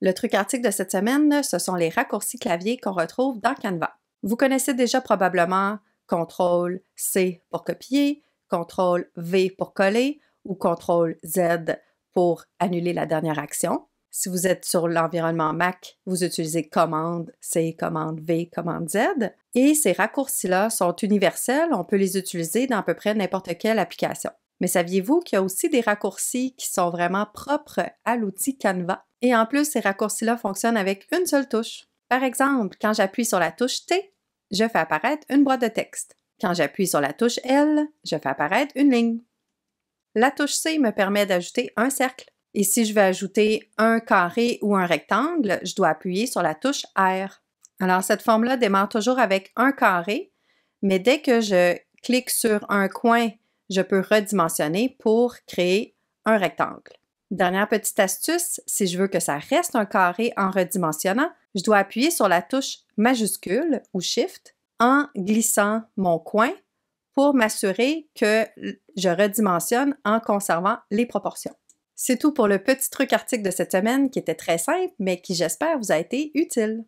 Le truc article de cette semaine, ce sont les raccourcis clavier qu'on retrouve dans Canva. Vous connaissez déjà probablement CTRL C pour copier, CTRL V pour coller ou CTRL Z pour annuler la dernière action. Si vous êtes sur l'environnement Mac, vous utilisez commande C, commande V, commande Z. Et ces raccourcis-là sont universels, on peut les utiliser dans à peu près n'importe quelle application. Mais saviez-vous qu'il y a aussi des raccourcis qui sont vraiment propres à l'outil Canva? Et en plus, ces raccourcis-là fonctionnent avec une seule touche. Par exemple, quand j'appuie sur la touche T, je fais apparaître une boîte de texte. Quand j'appuie sur la touche L, je fais apparaître une ligne. La touche C me permet d'ajouter un cercle. Et si je veux ajouter un carré ou un rectangle, je dois appuyer sur la touche R. Alors, cette forme-là démarre toujours avec un carré, mais dès que je clique sur un coin je peux redimensionner pour créer un rectangle. Dernière petite astuce, si je veux que ça reste un carré en redimensionnant, je dois appuyer sur la touche majuscule ou Shift en glissant mon coin pour m'assurer que je redimensionne en conservant les proportions. C'est tout pour le petit truc article de cette semaine qui était très simple, mais qui j'espère vous a été utile.